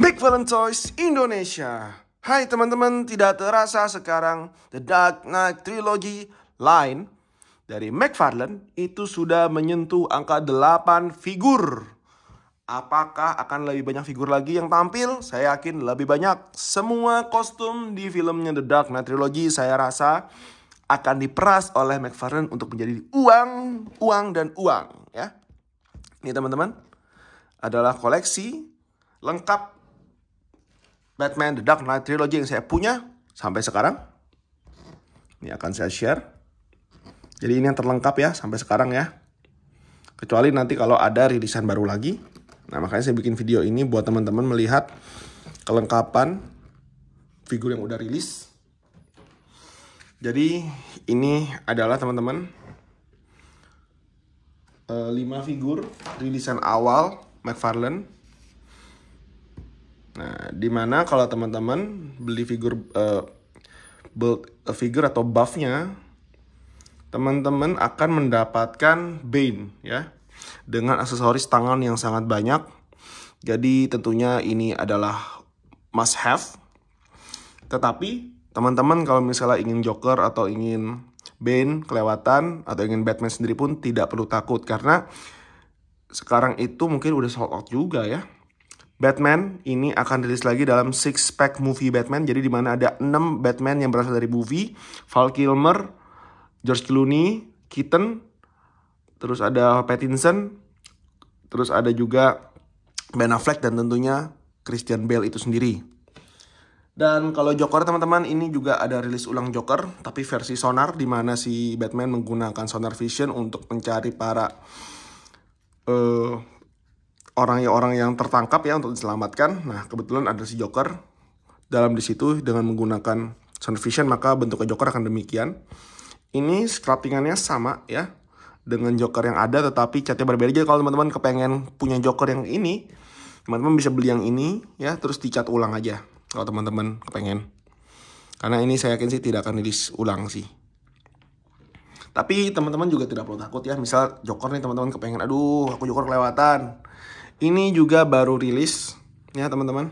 Big Villain Toys Indonesia Hai teman-teman, tidak terasa sekarang The Dark Knight Trilogy line dari McFarlane itu sudah menyentuh angka 8 figur. Apakah akan lebih banyak figur lagi yang tampil? Saya yakin lebih banyak. Semua kostum di filmnya The Dark Knight Trilogy saya rasa akan diperas oleh McFarlane untuk menjadi uang, uang, dan uang. ya. Ini teman-teman adalah koleksi lengkap Batman The Dark Knight Trilogy yang saya punya sampai sekarang. Ini akan saya share. Jadi ini yang terlengkap ya sampai sekarang ya. Kecuali nanti kalau ada rilisan baru lagi. Nah makanya saya bikin video ini buat teman-teman melihat kelengkapan figur yang udah rilis. Jadi ini adalah teman-teman 5 eh, figur rilisan awal McFarlane Nah, dimana kalau teman-teman beli figur uh, build a figure atau buffnya, teman-teman akan mendapatkan Bane ya dengan aksesoris tangan yang sangat banyak. Jadi tentunya ini adalah must have. Tetapi teman-teman kalau misalnya ingin Joker atau ingin Bane kelewatan atau ingin Batman sendiri pun tidak perlu takut karena sekarang itu mungkin udah sold out juga ya Batman ini akan rilis lagi dalam six pack movie Batman. Jadi di mana ada 6 Batman yang berasal dari movie, Val Kilmer, George Clooney, Keaton, terus ada Pattinson, terus ada juga Ben Affleck dan tentunya Christian Bale itu sendiri. Dan kalau Joker teman-teman ini juga ada rilis ulang Joker tapi versi sonar di mana si Batman menggunakan sonar vision untuk mencari para uh, orang yang orang yang tertangkap ya untuk diselamatkan. Nah, kebetulan ada si Joker dalam di situ dengan menggunakan Sun Vision maka bentuknya Joker akan demikian. Ini scrappingannya sama ya dengan Joker yang ada tetapi catnya berbeda. Jadi kalau teman-teman kepengen punya Joker yang ini, teman-teman bisa beli yang ini ya terus dicat ulang aja kalau teman-teman kepengen. Karena ini saya yakin sih tidak akan rilis ulang sih. Tapi teman-teman juga tidak perlu takut ya. Misal Joker nih teman-teman kepengen, aduh aku Joker kelewatan ini juga baru rilis ya teman-teman.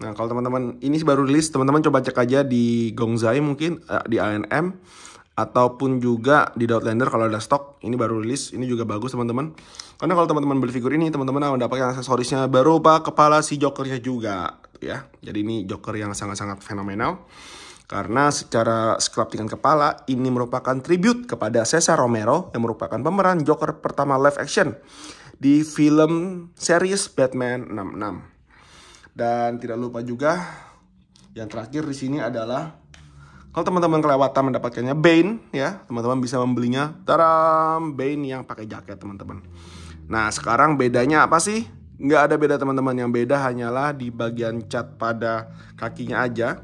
Nah kalau teman-teman ini baru rilis, teman-teman coba cek aja di Gongzai mungkin eh, di ANM ataupun juga di Doutlander kalau ada stok. Ini baru rilis, ini juga bagus teman-teman. Karena kalau teman-teman beli figur ini, teman-teman akan mendapatkan aksesorisnya baru pak kepala si jokernya juga ya. Jadi ini joker yang sangat-sangat fenomenal. Karena secara sculptingan kepala ini merupakan tribute kepada Cesar Romero yang merupakan pemeran Joker pertama live action di film series Batman 66. Dan tidak lupa juga yang terakhir di sini adalah kalau teman-teman kelewatan mendapatkannya Bane ya, teman-teman bisa membelinya. Taram, Bane yang pakai jaket teman-teman. Nah, sekarang bedanya apa sih? Nggak ada beda teman-teman, yang beda hanyalah di bagian cat pada kakinya aja.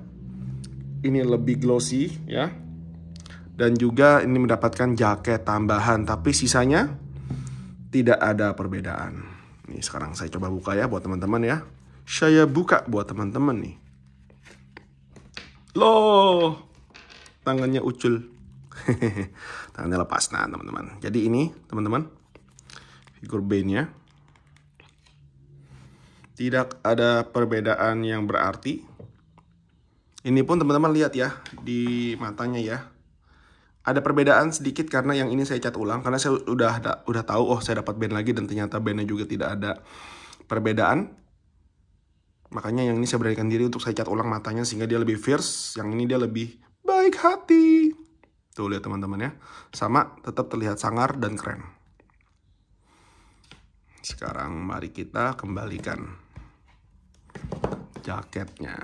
Ini lebih glossy ya. Dan juga ini mendapatkan jaket tambahan, tapi sisanya tidak ada perbedaan. Nih, sekarang saya coba buka ya buat teman-teman ya. Saya buka buat teman-teman nih. Loh, tangannya ucul. tangannya lepas nah teman-teman. Jadi ini teman-teman figur B nya Tidak ada perbedaan yang berarti. Ini pun teman-teman lihat ya di matanya ya ada perbedaan sedikit karena yang ini saya cat ulang karena saya udah udah tahu oh saya dapat band lagi dan ternyata bandnya juga tidak ada perbedaan makanya yang ini saya berikan diri untuk saya cat ulang matanya sehingga dia lebih fierce yang ini dia lebih baik hati tuh lihat teman-teman ya sama tetap terlihat sangar dan keren sekarang mari kita kembalikan jaketnya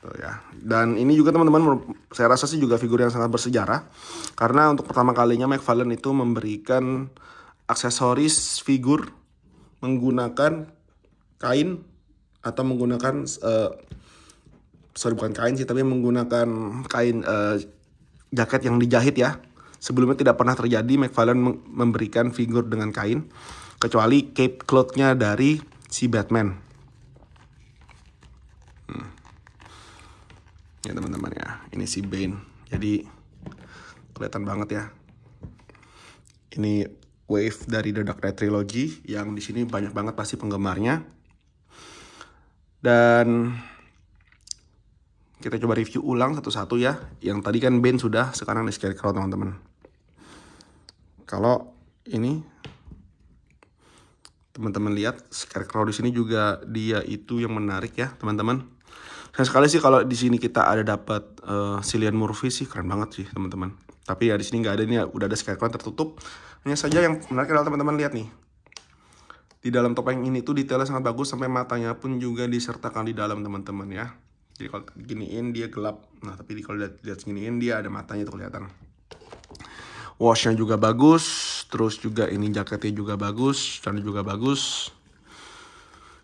gitu ya. Dan ini juga teman-teman saya rasa sih juga figur yang sangat bersejarah karena untuk pertama kalinya McFarlane itu memberikan aksesoris figur menggunakan kain atau menggunakan uh, sorry bukan kain sih tapi menggunakan kain uh, jaket yang dijahit ya. Sebelumnya tidak pernah terjadi McFarlane memberikan figur dengan kain kecuali cape cloth-nya dari si Batman ya teman-teman ya ini si Bane jadi kelihatan banget ya ini wave dari The Dark Knight Trilogy yang di sini banyak banget pasti penggemarnya dan kita coba review ulang satu-satu ya yang tadi kan Bane sudah sekarang di Scarecrow teman-teman kalau ini teman-teman lihat Scarecrow di sini juga dia itu yang menarik ya teman-teman saya sekali sih kalau di sini kita ada dapat uh, Cillian Murphy sih keren banget sih teman-teman tapi ya di sini nggak ada ini ya, udah ada skyclan tertutup hanya saja yang menarik adalah teman-teman lihat nih di dalam topeng ini tuh detailnya sangat bagus sampai matanya pun juga disertakan di dalam teman-teman ya jadi kalau giniin dia gelap nah tapi kalau lihat lihat giniin dia ada matanya tuh kelihatan washnya juga bagus terus juga ini jaketnya juga bagus dan juga bagus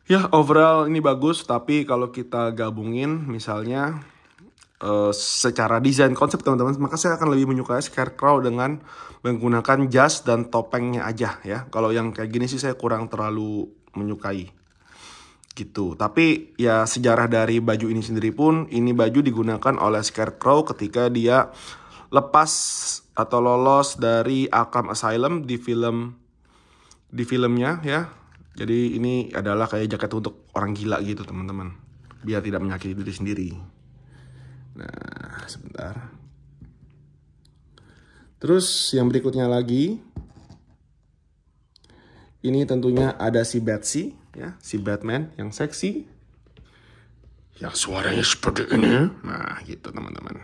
ya overall ini bagus tapi kalau kita gabungin misalnya uh, secara desain konsep teman-teman maka saya akan lebih menyukai Scarecrow dengan menggunakan jas dan topengnya aja ya kalau yang kayak gini sih saya kurang terlalu menyukai gitu tapi ya sejarah dari baju ini sendiri pun ini baju digunakan oleh Scarecrow ketika dia lepas atau lolos dari Arkham Asylum di film di filmnya ya jadi ini adalah kayak jaket untuk orang gila gitu teman-teman. Biar tidak menyakiti diri sendiri. Nah, sebentar. Terus yang berikutnya lagi. Ini tentunya ada si Betsy, ya, si Batman yang seksi. Yang suaranya seperti ini. Ya. Nah, gitu teman-teman.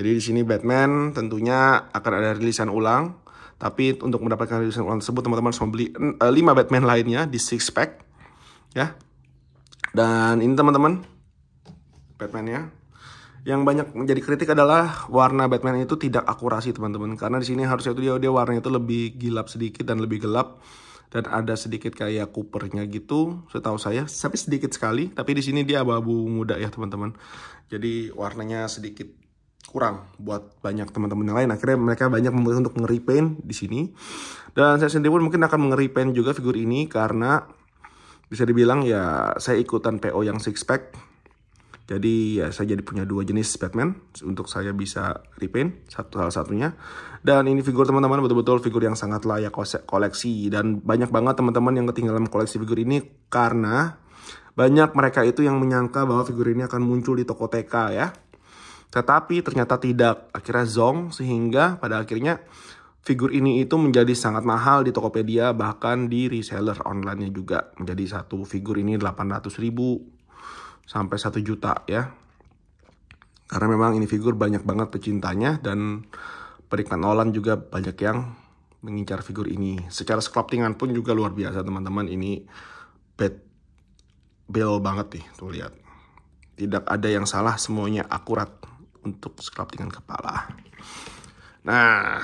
Jadi di sini Batman tentunya akan ada rilisan ulang tapi untuk mendapatkan reduction uang tersebut teman-teman harus membeli 5 mm, eh, Batman lainnya di six pack ya. Dan ini teman-teman batman Batmannya yang banyak menjadi kritik adalah warna Batman itu tidak akurasi teman-teman karena di sini harusnya itu dia dia warnanya itu lebih gelap sedikit dan lebih gelap dan ada sedikit kayak kupernya gitu setahu saya tapi sedikit sekali tapi di sini dia abu-abu muda ya teman-teman jadi warnanya sedikit kurang buat banyak teman-teman yang lain. Akhirnya mereka banyak memutuskan untuk ngeripaint di sini. Dan saya sendiri pun mungkin akan ngeripaint juga figur ini karena bisa dibilang ya saya ikutan PO yang six pack. Jadi ya saya jadi punya dua jenis Batman untuk saya bisa repaint satu hal satunya. Dan ini figur teman-teman betul-betul figur yang sangat layak koleksi dan banyak banget teman-teman yang ketinggalan koleksi figur ini karena banyak mereka itu yang menyangka bahwa figur ini akan muncul di toko TK ya. Tetapi ternyata tidak. Akhirnya zong sehingga pada akhirnya figur ini itu menjadi sangat mahal di Tokopedia bahkan di reseller online-nya juga menjadi satu figur ini 800.000 ribu sampai 1 juta ya. Karena memang ini figur banyak banget pecintanya dan perikman Nolan juga banyak yang mengincar figur ini. Secara sculptingan pun juga luar biasa teman-teman ini bed bel banget nih tuh lihat. Tidak ada yang salah semuanya akurat untuk scrub dengan kepala. Nah,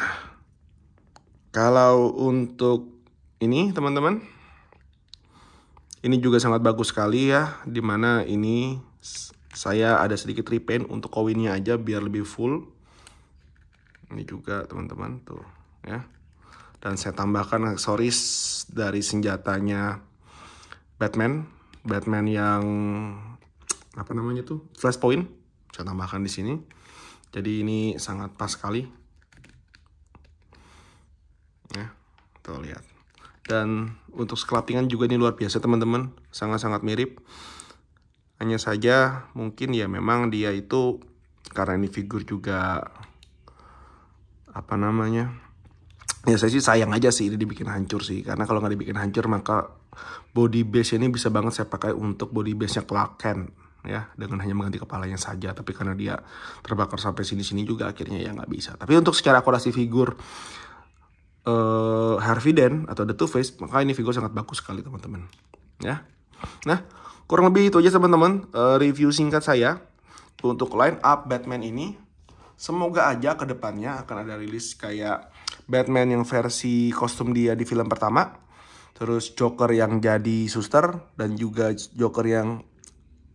kalau untuk ini teman-teman, ini juga sangat bagus sekali ya, dimana ini saya ada sedikit repaint untuk koinnya aja biar lebih full. Ini juga teman-teman tuh ya. Dan saya tambahkan aksesoris dari senjatanya Batman, Batman yang apa namanya tuh flashpoint. Saya tambahkan di sini jadi ini sangat pas sekali ya tuh lihat dan untuk skelapingan juga ini luar biasa teman-teman sangat-sangat mirip hanya saja mungkin ya memang dia itu karena ini figur juga apa namanya ya saya sih sayang aja sih ini dibikin hancur sih karena kalau nggak dibikin hancur maka body base ini bisa banget saya pakai untuk body base nya Clark Kent ya dengan hanya mengganti kepalanya saja tapi karena dia terbakar sampai sini-sini juga akhirnya ya nggak bisa tapi untuk secara akurasi figur uh, Harvey Dent atau The Two Face maka ini figur sangat bagus sekali teman-teman ya nah kurang lebih itu aja teman-teman uh, review singkat saya untuk line up Batman ini semoga aja kedepannya akan ada rilis kayak Batman yang versi kostum dia di film pertama terus Joker yang jadi suster dan juga Joker yang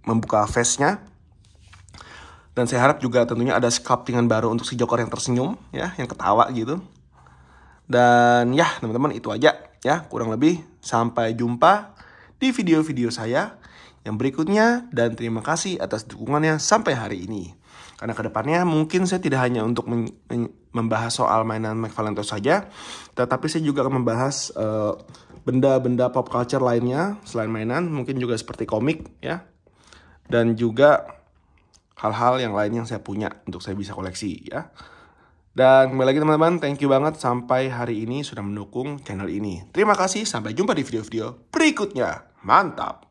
membuka face-nya. Dan saya harap juga tentunya ada sculptingan baru untuk si Joker yang tersenyum, ya, yang ketawa gitu. Dan ya, teman-teman itu aja ya, kurang lebih sampai jumpa di video-video saya yang berikutnya dan terima kasih atas dukungannya sampai hari ini. Karena kedepannya mungkin saya tidak hanya untuk membahas soal mainan Mike saja, tetapi saya juga akan membahas eh, benda-benda uh, benda -benda pop culture lainnya selain mainan, mungkin juga seperti komik ya dan juga hal-hal yang lain yang saya punya untuk saya bisa koleksi ya. Dan kembali lagi teman-teman, thank you banget sampai hari ini sudah mendukung channel ini. Terima kasih, sampai jumpa di video-video berikutnya. Mantap!